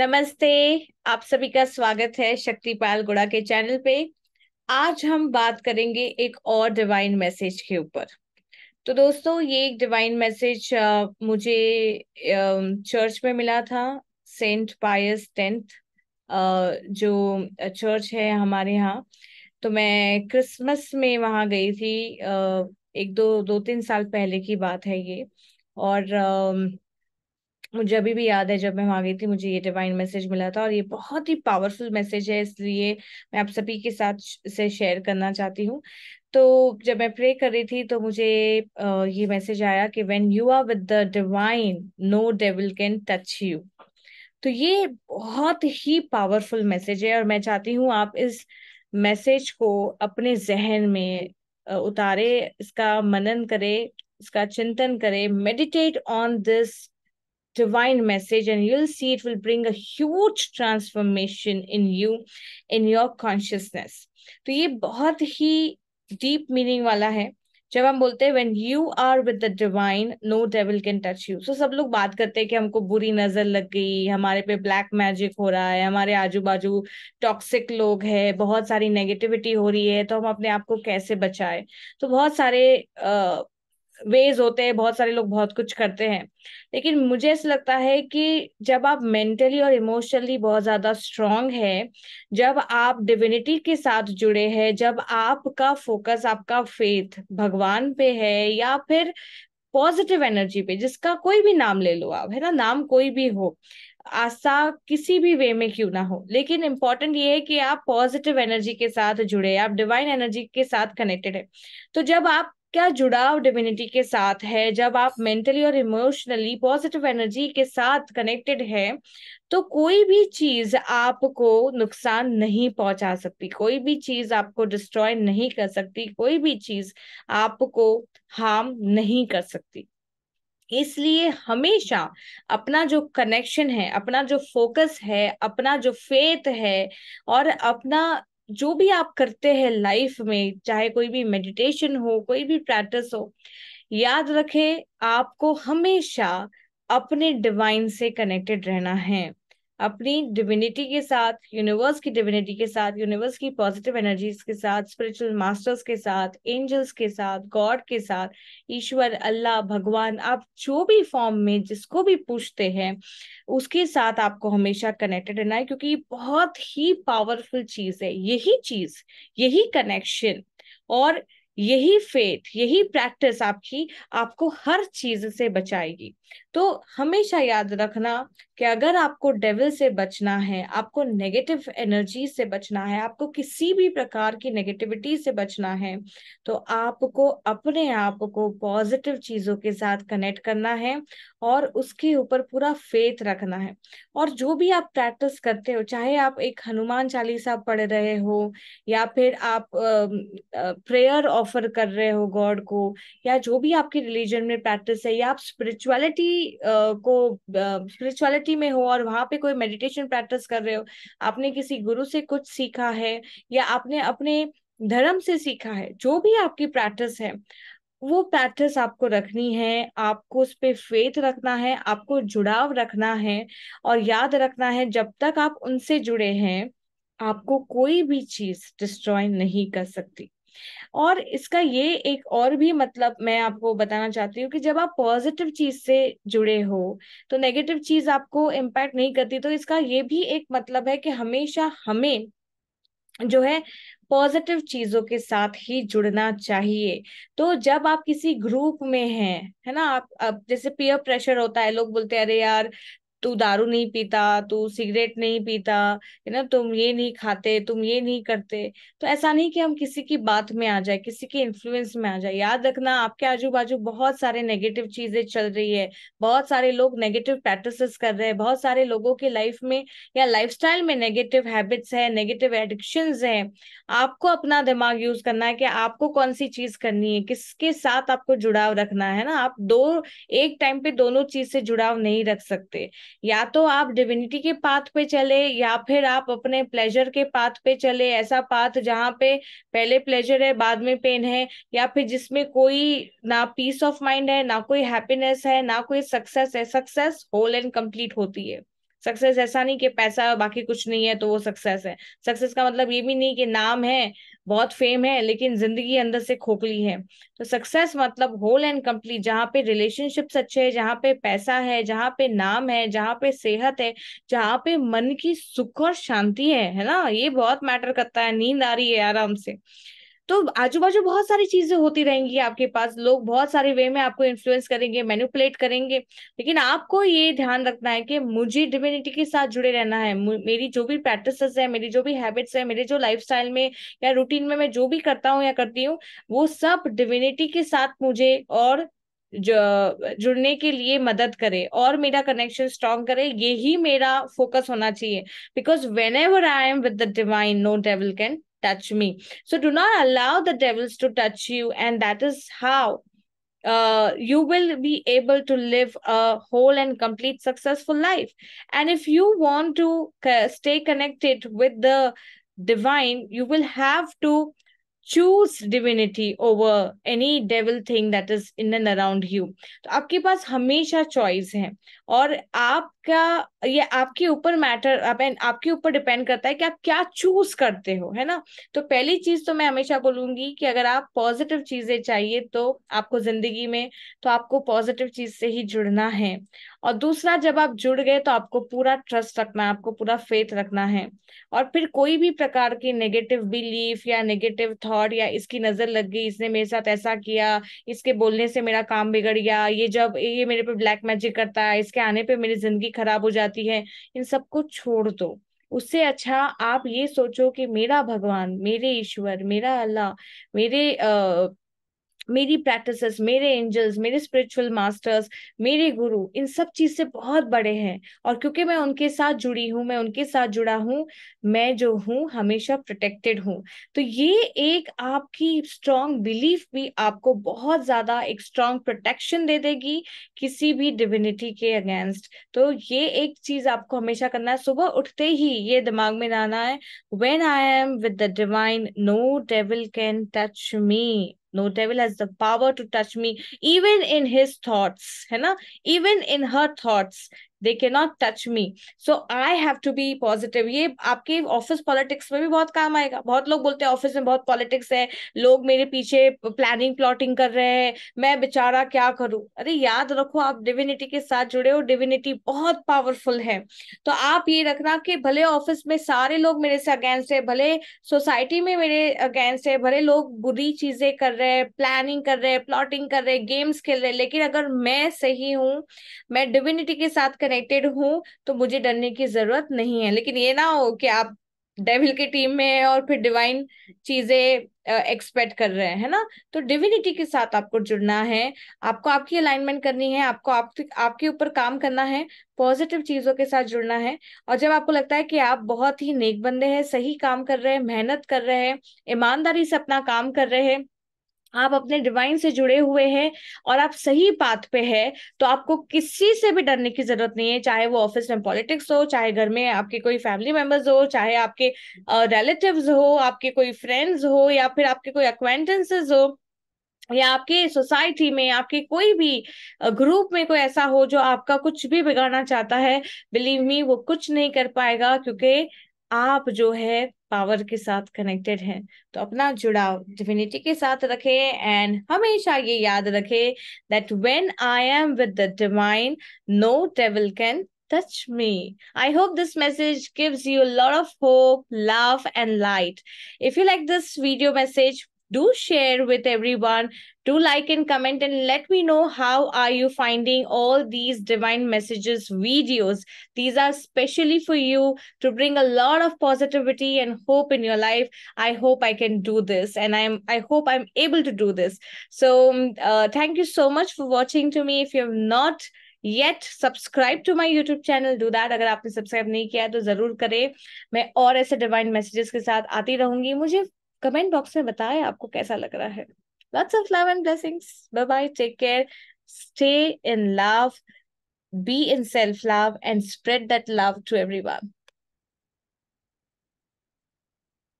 नमस्ते आप सभी का स्वागत है शक्तिपाल गुड़ा के चैनल पे आज हम बात करेंगे एक और डिवाइन मैसेज के ऊपर तो दोस्तों ये एक डिवाइन मैसेज मुझे चर्च में मिला था सेंट पायस टेंथ जो चर्च है हमारे यहाँ तो मैं क्रिसमस में वहाँ गई थी एक दो दो तीन साल पहले की बात है ये और मुझे अभी भी याद है जब मैं वहां गई थी मुझे ये डिवाइन मैसेज मिला था और ये बहुत ही पावरफुल मैसेज है इसलिए मैं आप सभी के साथ इसे शेयर करना चाहती हूँ तो जब मैं प्रे कर रही थी तो मुझे ये मैसेज आया कि when you are with the divine no devil can touch you तो ये बहुत ही पावरफुल मैसेज है और मैं चाहती हूँ आप इस मैसेज को अपने जहन में उतारे इसका मनन करे इसका चिंतन करे meditate on this divine message and you'll see it will bring a huge transformation in you in your consciousness तो ये बहुत ही डीप मीनिंग वाला है जब हम बोलते हैं when you are with the divine no devil can touch you so सब लोग बात करते हैं कि हमको बुरी नजर लग गई हमारे पे ब्लैक मैजिक हो रहा है हमारे आजू बाजू टॉक्सिक लोग हैं बहुत सारी नेगेटिविटी हो रही है तो हम अपने आप को कैसे बचाए तो बहुत सारे uh, वेज होते हैं बहुत सारे लोग बहुत कुछ करते हैं लेकिन मुझे ऐसा लगता है कि जब आप मेंटली और इमोशनली बहुत ज्यादा स्ट्रांग है जब आप डिविनिटी के साथ जुड़े हैं जब आपका फोकस आपका फेथ भगवान पे है या फिर पॉजिटिव एनर्जी पे जिसका कोई भी नाम ले लो आप है ना नाम कोई भी हो आस्था किसी भी वे में क्यों ना हो लेकिन इंपॉर्टेंट ये है कि आप पॉजिटिव एनर्जी के साथ जुड़े आप डिवाइन एनर्जी के साथ कनेक्टेड है तो जब आप क्या जुड़ाव डिविनिटी के साथ है जब आप मेंटली और इमोशनली पॉजिटिव एनर्जी के साथ कनेक्टेड है तो कोई भी चीज आपको नुकसान नहीं पहुंचा सकती कोई भी चीज आपको डिस्ट्रॉय नहीं कर सकती कोई भी चीज आपको हार्म नहीं कर सकती इसलिए हमेशा अपना जो कनेक्शन है अपना जो फोकस है अपना जो फेथ है और अपना जो भी आप करते हैं लाइफ में चाहे कोई भी मेडिटेशन हो कोई भी प्रैक्टिस हो याद रखें आपको हमेशा अपने डिवाइन से कनेक्टेड रहना है अपनी डिविनिटी के साथ यूनिवर्स की डिविनिटी के साथ यूनिवर्स की पॉजिटिव एनर्जीज के साथ स्पिरिचुअल मास्टर्स के साथ एंजल्स के साथ गॉड के साथ ईश्वर अल्लाह भगवान आप जो भी फॉर्म में जिसको भी पूछते हैं उसके साथ आपको हमेशा कनेक्टेड रहना है क्योंकि बहुत ही पावरफुल चीज है यही चीज यही कनेक्शन और यही फेथ यही प्रैक्टिस आपकी आपको हर चीज से बचाएगी तो हमेशा याद रखना कि अगर आपको डेविल से बचना है आपको नेगेटिव एनर्जी से बचना है आपको किसी भी प्रकार की नेगेटिविटी से बचना है तो आपको अपने आप को पॉजिटिव चीजों के साथ कनेक्ट करना है और उसके ऊपर पूरा फेथ रखना है और जो भी आप प्रैक्टिस करते हो चाहे आप एक हनुमान चालीसा पढ़ रहे हो या फिर आप प्रेयर ऑफ ऑफर कर रहे हो गॉड को या जो भी आपके रिलीजन में प्रैक्टिस है या आप स्पिरिचुअलिटी को स्पिरिचुअलिटी में हो और वहाँ पे कोई मेडिटेशन प्रैक्टिस कर रहे हो आपने किसी गुरु से कुछ सीखा है या आपने अपने धर्म से सीखा है जो भी आपकी प्रैक्टिस है वो प्रैक्टिस आपको रखनी है आपको उस पर फेथ रखना है आपको जुड़ाव रखना है और याद रखना है जब तक आप उनसे जुड़े हैं आपको कोई भी चीज डिस्ट्रॉय नहीं कर सकती और इसका ये एक और भी मतलब मैं आपको बताना चाहती हूँ कि जब आप पॉजिटिव चीज से जुड़े हो तो नेगेटिव चीज आपको इम्पैक्ट नहीं करती तो इसका ये भी एक मतलब है कि हमेशा हमें जो है पॉजिटिव चीजों के साथ ही जुड़ना चाहिए तो जब आप किसी ग्रुप में हैं है ना आप अब जैसे पीयर प्रेशर होता है लोग बोलते हैं अरे यार तू दारू नहीं पीता तू सिगरेट नहीं पीता है ना तुम ये नहीं खाते तुम ये नहीं करते तो ऐसा नहीं कि हम किसी की बात में आ जाए किसी के इन्फ्लुएंस में आ जाए याद रखना आपके आजू बाजू बहुत सारे नेगेटिव चीजें चल रही है बहुत सारे लोग नेगेटिव प्रैक्टिस कर रहे हैं बहुत सारे लोगों के लाइफ में या लाइफ में नेगेटिव हैबिट्स है नेगेटिव एडिक्शन है आपको अपना दिमाग यूज करना है कि आपको कौन सी चीज करनी है किसके साथ आपको जुड़ाव रखना है ना आप दो एक टाइम पे दोनों चीज से जुड़ाव नहीं रख सकते या तो आप डिविनिटी के पाथ पे चले या फिर आप अपने प्लेजर के पाथ पे चले ऐसा पाथ जहाँ पे पहले प्लेजर है बाद में पेन है या फिर जिसमें कोई ना पीस ऑफ माइंड है ना कोई हैप्पीनेस है ना कोई सक्सेस है सक्सेस होल एंड कंप्लीट होती है सक्सेस ऐसा नहीं कि पैसा बाकी कुछ नहीं है तो वो सक्सेस है सक्सेस का मतलब ये भी नहीं कि नाम है बहुत फेम है लेकिन जिंदगी अंदर से खोखली है तो सक्सेस मतलब होल एंड कंप्लीट जहाँ पे रिलेशनशिप्स अच्छे है जहाँ पे पैसा है जहाँ पे नाम है जहाँ पे सेहत है जहाँ पे मन की सुख और शांति है है ना ये बहुत मैटर करता है नींद आ रही है आराम से तो आजू बाजू बहुत सारी चीजें होती रहेंगी आपके पास लोग बहुत सारे वे में आपको इन्फ्लुएंस करेंगे मैनिपुलेट करेंगे लेकिन आपको ये ध्यान रखना है कि मुझे डिविनिटी के साथ जुड़े रहना है मेरी जो भी प्रैक्टिस है मेरी जो भी हैबिट्स है मेरे जो लाइफ में या रूटीन में मैं जो भी करता हूँ या करती हूँ वो सब डिविनिटी के साथ मुझे और जुड़ने के लिए मदद करे और मेरा कनेक्शन स्ट्रांग करे यही मेरा फोकस होना चाहिए because whenever I am with the divine no devil can touch me. So do not allow the devils to touch you. And that is how uh, you will be able to live a whole and complete successful life. And if you want to uh, stay connected with the divine, you will have to choose divinity over any devil thing that is in and around you तो आपके पास हमेशा choice है और आपका ये आपके ऊपर matter आपके ऊपर डिपेंड करता है कि आप क्या चूज करते हो है ना तो पहली चीज तो मैं हमेशा बोलूंगी कि अगर आप पॉजिटिव चीजें चाहिए तो आपको जिंदगी में तो आपको पॉजिटिव चीज से ही जुड़ना है और दूसरा जब आप जुड़ गए तो आपको पूरा ट्रस्ट रखना है आपको पूरा फेथ रखना है और फिर कोई भी प्रकार की नेगेटिव बिलीफ या नेगेटिव थॉट थॉट या इसकी नजर लग गई इसने मेरे साथ ऐसा किया इसके बोलने से मेरा काम बिगड़ गया ये जब ये मेरे पे ब्लैक मैजिक करता है इसके आने पे मेरी जिंदगी खराब हो जाती है इन सबको छोड़ दो उससे अच्छा आप ये सोचो कि मेरा भगवान मेरे ईश्वर मेरा अल्लाह मेरे अः मेरी प्रैक्टिस मेरे एंजल्स मेरे स्पिरिचुअल मास्टर्स मेरे गुरु इन सब चीज से बहुत बड़े हैं और क्योंकि मैं उनके साथ जुड़ी हूँ मैं उनके साथ जुड़ा हूँ मैं जो हूँ हमेशा प्रोटेक्टेड हूँ तो ये एक आपकी स्ट्रॉन्ग बिलीफ भी आपको बहुत ज्यादा एक स्ट्रॉन्ग प्रोटेक्शन दे देगी किसी भी डिविनिटी के अगेंस्ट तो ये एक चीज आपको हमेशा करना है सुबह उठते ही ये दिमाग में लाना है when I am with the divine no devil can touch me no devil has the power to touch me even in his thoughts hai na? even in her thoughts they can not touch me so I have to be positive ये आपके office politics में भी बहुत काम आएगा बहुत लोग बोलते हैं ऑफिस में बहुत पॉलिटिक्स है लोग मेरे पीछे प्लानिंग प्लॉटिंग कर रहे हैं मैं बेचारा क्या करूं अरे याद रखो आप डिविनिटी के साथ जुड़े हो डिविनिटी बहुत पावरफुल है तो आप ये रखना कि भले ऑफिस में सारे लोग मेरे से अगेंस्ट है भले सोसाइटी में मेरे अगेंस्ट है भले लोग बुरी चीजें कर रहे हैं प्लानिंग कर रहे हैं प्लॉटिंग कर रहे हैं गेम्स खेल रहे हैं लेकिन अगर मैं सही हूँ मैं डिविनिटी के साथ कनेक्टेड हूँ तो मुझे डरने की जरूरत नहीं है लेकिन ये ना हो कि आप डेविल की टीम में है और फिर डिवाइन चीजें एक्सपेक्ट कर रहे हैं है ना तो डिविनिटी के साथ आपको जुड़ना है आपको आपकी अलाइनमेंट करनी है आपको आप, आपके ऊपर काम करना है पॉजिटिव चीजों के साथ जुड़ना है और जब आपको लगता है कि आप बहुत ही नेक बंदे हैं सही काम कर रहे हैं मेहनत कर रहे हैं ईमानदारी से अपना काम कर रहे हैं आप अपने डिवाइन से जुड़े हुए हैं और आप सही पाथ पे है तो आपको किसी से भी डरने की जरूरत नहीं है चाहे वो ऑफिस में पॉलिटिक्स हो चाहे घर में आपके कोई फैमिली मेंबर्स हो चाहे आपके रिलेटिव्स हो आपके कोई फ्रेंड्स हो या फिर आपके कोई अक्वेंटेंसेस हो या आपके सोसाइटी में आपके कोई भी ग्रुप में कोई ऐसा हो जो आपका कुछ भी बिगाड़ना चाहता है बिलीव मी वो कुछ नहीं कर पाएगा क्योंकि आप जो है पावर के साथ कनेक्टेड है तो अपना जुड़ाव डिविनिटी के साथ रखें एंड हमेशा ये याद रखे that when I am with the divine no devil can touch me I hope this message gives you lord of hope love and light if you like this video message do share with everyone do like and comment and let me know how are you finding all these divine messages videos these are specially for you to bring a lot of positivity and hope in your life i hope i can do this and i'm i hope i'm able to do this so um, uh, thank you so much for watching to me if you have not yet subscribe to my YouTube channel do that अगर आपने subscribe नहीं किया है तो जरूर करें मैं और ऐसे डिवाइन मैसेजेस के साथ आती रहूंगी मुझे कमेंट बॉक्स में बताएं आपको कैसा लग रहा है lots of love and blessings bye bye take care stay in love be in self love and spread that love to everyone